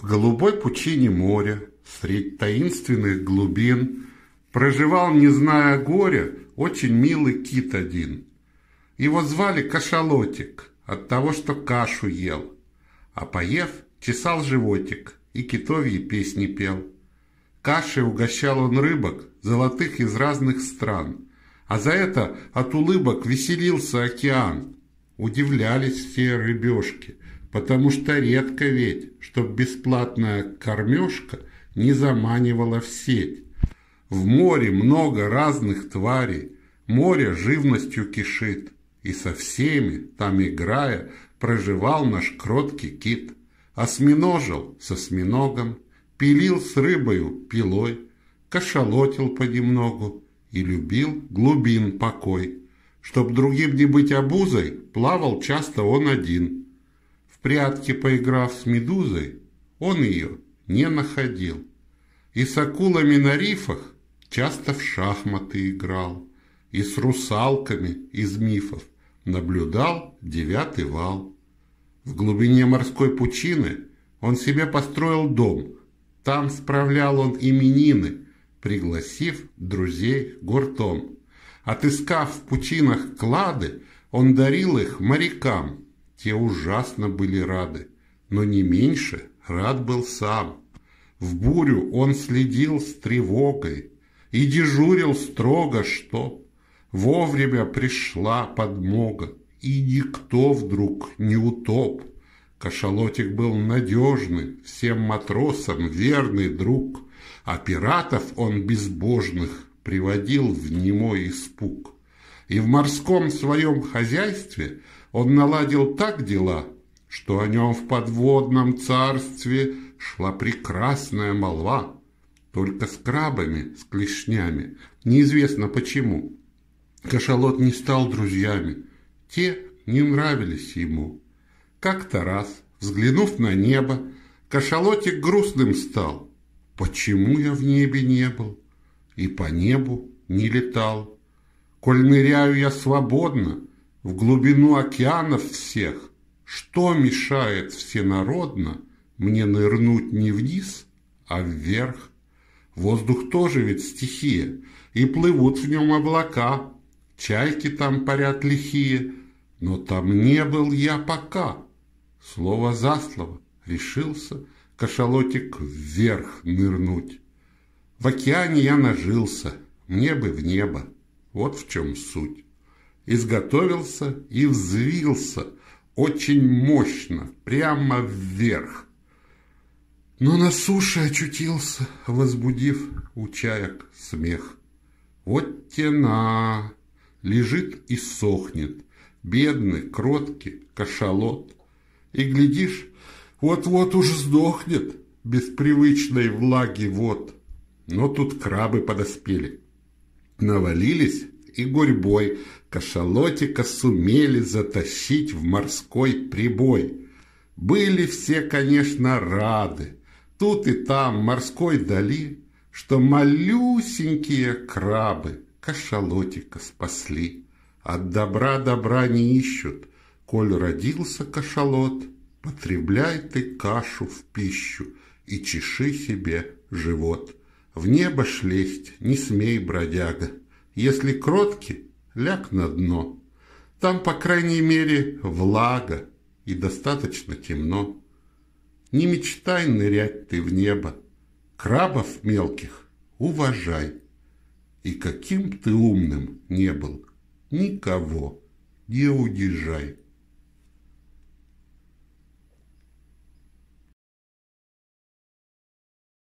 В голубой пучине моря, среди таинственных глубин, Проживал, не зная горя, очень милый кит один. Его звали Кашалотик от того, что кашу ел, А поев, чесал животик и китовьи песни пел. Кашей угощал он рыбок, золотых из разных стран, А за это от улыбок веселился океан. Удивлялись все рыбешки – потому что редко ведь, чтоб бесплатная кормежка не заманивала в сеть. В море много разных тварей, море живностью кишит, и со всеми, там играя, проживал наш кроткий кит. Осминожил со сминогом, пилил с рыбою пилой, кашалотил понемногу и любил глубин покой. Чтоб другим не быть обузой, плавал часто он один – в прятки поиграв с медузой, он ее не находил. И с акулами на рифах часто в шахматы играл. И с русалками из мифов наблюдал девятый вал. В глубине морской пучины он себе построил дом. Там справлял он именины, пригласив друзей гуртом. Отыскав в пучинах клады, он дарил их морякам. Те ужасно были рады, но не меньше рад был сам. В бурю он следил с тревогой и дежурил строго, чтоб вовремя пришла подмога, и никто вдруг не утоп. Кошалотик был надежный, всем матросам верный друг, а пиратов он безбожных приводил в немой испуг и в морском своем хозяйстве он наладил так дела, что о нем в подводном царстве шла прекрасная молва, только с крабами, с клешнями, неизвестно почему. Кашалот не стал друзьями, те не нравились ему. Как-то раз, взглянув на небо, Кашалотик грустным стал. Почему я в небе не был и по небу не летал? Коль ныряю я свободно в глубину океанов всех, что мешает всенародно мне нырнуть не вниз, а вверх? Воздух тоже ведь стихия, и плывут в нем облака, чайки там парят лихие, но там не был я пока. Слово за слово решился кашалотик вверх нырнуть. В океане я нажился, мне бы в небо. Вот в чем суть. Изготовился и взвился очень мощно, прямо вверх. Но на суше очутился, возбудив у чаек смех. Вот тена лежит и сохнет, бедный, кроткий кошалот. И, глядишь, вот-вот уж сдохнет без привычной влаги вот. Но тут крабы подоспели навалились и гурьбой кашалотика сумели затащить в морской прибой. Были все, конечно, рады, тут и там морской дали, что малюсенькие крабы кашалотика спасли. От добра добра не ищут, коль родился кашалот, потребляй ты кашу в пищу и чеши себе живот. В небо шлесть, не смей, бродяга. Если кротки, ляг на дно. Там, по крайней мере, влага и достаточно темно. Не мечтай нырять ты в небо. Крабов мелких уважай. И каким ты умным не был, никого не удержай.